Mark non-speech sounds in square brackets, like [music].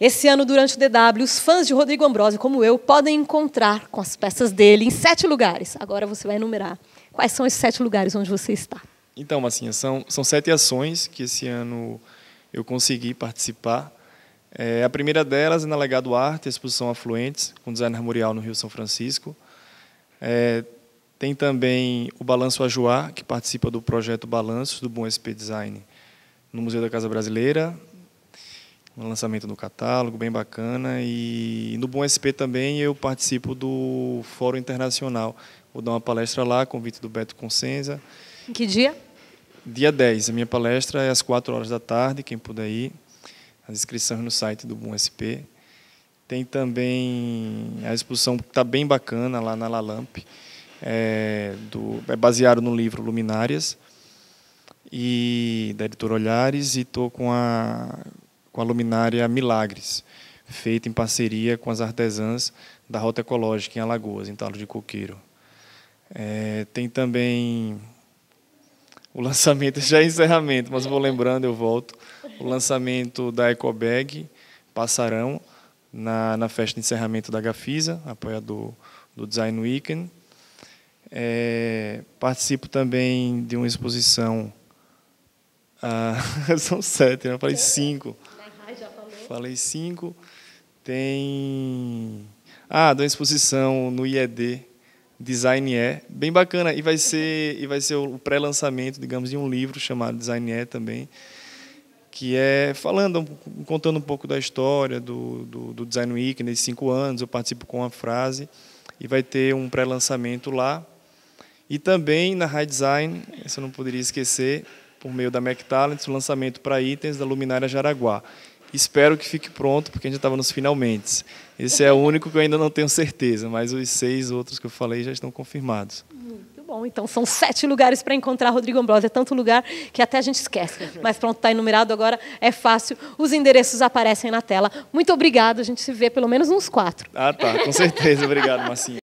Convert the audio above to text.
Esse ano, durante o DW, os fãs de Rodrigo Ambrosio, como eu, podem encontrar com as peças dele em sete lugares. Agora você vai enumerar quais são esses sete lugares onde você está. Então, Massinha, são, são sete ações que esse ano eu consegui participar. É, a primeira delas é na Legado Arte, exposição Afluentes, com design armorial no Rio São Francisco. É, tem também o Balanço Ajoá, que participa do projeto Balanços, do Bom SP Design, no Museu da Casa Brasileira, um lançamento do catálogo bem bacana. E no Bom SP também eu participo do Fórum Internacional. Vou dar uma palestra lá, convite do Beto Consenza. Em que dia? Dia 10. A minha palestra é às 4 horas da tarde, quem puder ir. As inscrições no site do Bom SP. Tem também a exposição que está bem bacana lá na Lalamp. É, do, é baseado no livro Luminárias, e da editora Olhares, e estou com a com a luminária Milagres, feita em parceria com as artesãs da Rota Ecológica em Alagoas, em Talo de Coqueiro. É, tem também o lançamento, já é encerramento, mas vou lembrando, eu volto. O lançamento da Ecobag Passarão na, na festa de encerramento da Gafisa, apoiador do Design Weekend. É, participo também de uma exposição. Ah, [laughs] são sete, né? eu falei cinco falei cinco. Tem. Ah, da exposição no IED, Design é, bem bacana. E vai ser, e vai ser o pré-lançamento, digamos, de um livro chamado Design é também, que é falando, contando um pouco da história do, do, do Design Week nesses cinco anos. Eu participo com uma frase e vai ter um pré-lançamento lá. E também na High Design, isso eu não poderia esquecer, por meio da Mac Talents, o lançamento para itens da Luminária Jaraguá. Espero que fique pronto, porque a gente estava nos finalmente. Esse é o único que eu ainda não tenho certeza, mas os seis outros que eu falei já estão confirmados. Muito bom. Então, são sete lugares para encontrar Rodrigo Ambrosio. É tanto lugar que até a gente esquece. [laughs] Mas pronto, está enumerado agora, é fácil. Os endereços aparecem na tela. Muito obrigado. A gente se vê pelo menos uns quatro. Ah, tá. Com certeza. Obrigado, Marcinha.